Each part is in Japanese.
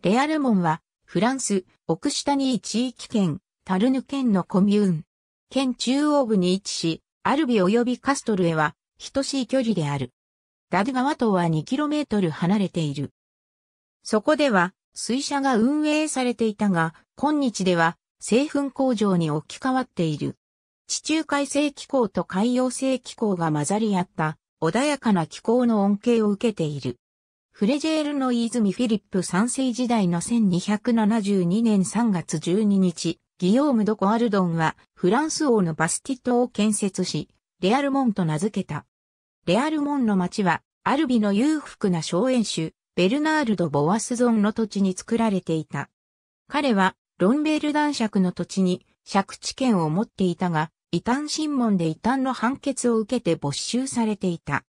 レアルモンは、フランス、オクシタニー地域圏、タルヌ県のコミューン。県中央部に位置し、アルビ及びカストルへは、等しい距離である。ダド川とは 2km 離れている。そこでは、水車が運営されていたが、今日では、製粉工場に置き換わっている。地中海性気候と海洋性気候が混ざり合った、穏やかな気候の恩恵を受けている。フレジェールの泉フィリップ三世時代の1272年3月12日、ギヨーム・ド・コアルドンはフランス王のバスティットを建設し、レアルモンと名付けた。レアルモンの町は、アルビの裕福な荘園主、ベルナールド・ボワスゾンの土地に作られていた。彼は、ロンベール男爵の土地に借地権を持っていたが、異端審問で異端の判決を受けて没収されていた。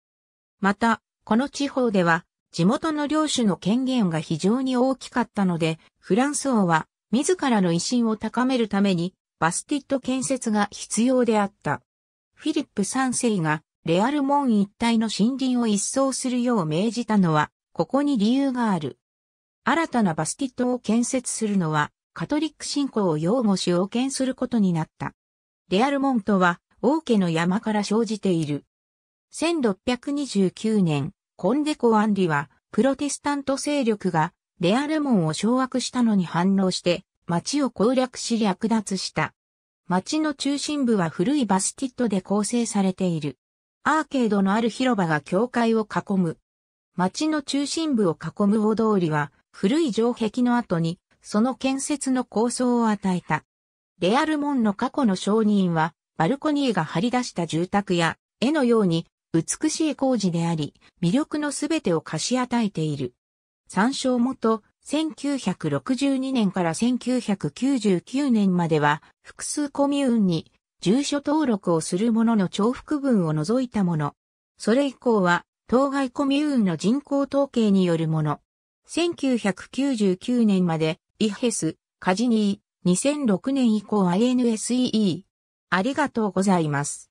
また、この地方では、地元の領主の権限が非常に大きかったので、フランス王は自らの威信を高めるためにバスティット建設が必要であった。フィリップ3世がレアルモン一帯の森林を一掃するよう命じたのは、ここに理由がある。新たなバスティットを建設するのは、カトリック信仰を擁護し、王見することになった。レアルモンとは、王家の山から生じている。1629年、コンデコ・アンリは、プロテスタント勢力が、レアルモンを掌握したのに反応して、町を攻略し略奪した。町の中心部は古いバスティットで構成されている。アーケードのある広場が教会を囲む。町の中心部を囲む大通りは、古い城壁の後に、その建設の構想を与えた。レアルモンの過去の証人は、バルコニーが張り出した住宅や、絵のように美しい工事であり、魅力のすべてを貸し与えている。参照元、1962年から1999年までは、複数コミューンに住所登録をするものの重複分を除いたもの。それ以降は、当該コミューンの人口統計によるもの。1999年まで、イヘス、カジニー、2006年以降 i n s e e ありがとうございます。